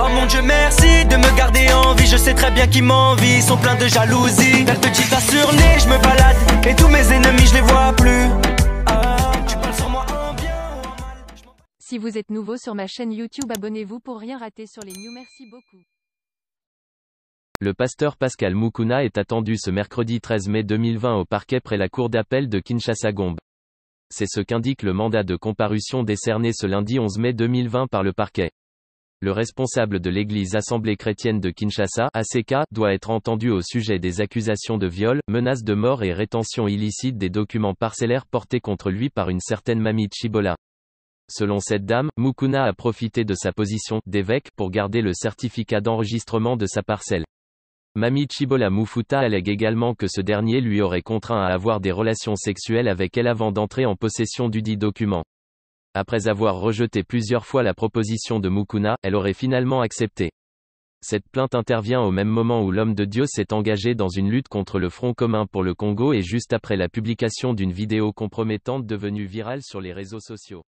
Oh mon Dieu, merci de me garder en vie. Je sais très bien qu'ils m'envient, sont pleins de jalousie. petite je me balade. Et tous mes ennemis, je les vois plus. Ah, si vous êtes nouveau sur ma chaîne YouTube, abonnez-vous pour rien rater sur les news. Merci beaucoup. Le pasteur Pascal Moukouna est attendu ce mercredi 13 mai 2020 au parquet près la cour d'appel de Kinshasa-Gombe. C'est ce qu'indique le mandat de comparution décerné ce lundi 11 mai 2020 par le parquet le responsable de l'église Assemblée chrétienne de Kinshasa ACK, doit être entendu au sujet des accusations de viol, menaces de mort et rétention illicite des documents parcellaires portés contre lui par une certaine Mamie Chibola. Selon cette dame, Mukuna a profité de sa position d'évêque pour garder le certificat d'enregistrement de sa parcelle. Mami Chibola Mufuta allègue également que ce dernier lui aurait contraint à avoir des relations sexuelles avec elle avant d'entrer en possession du dit document. Après avoir rejeté plusieurs fois la proposition de Mukuna, elle aurait finalement accepté. Cette plainte intervient au même moment où l'homme de Dieu s'est engagé dans une lutte contre le Front commun pour le Congo et juste après la publication d'une vidéo compromettante devenue virale sur les réseaux sociaux.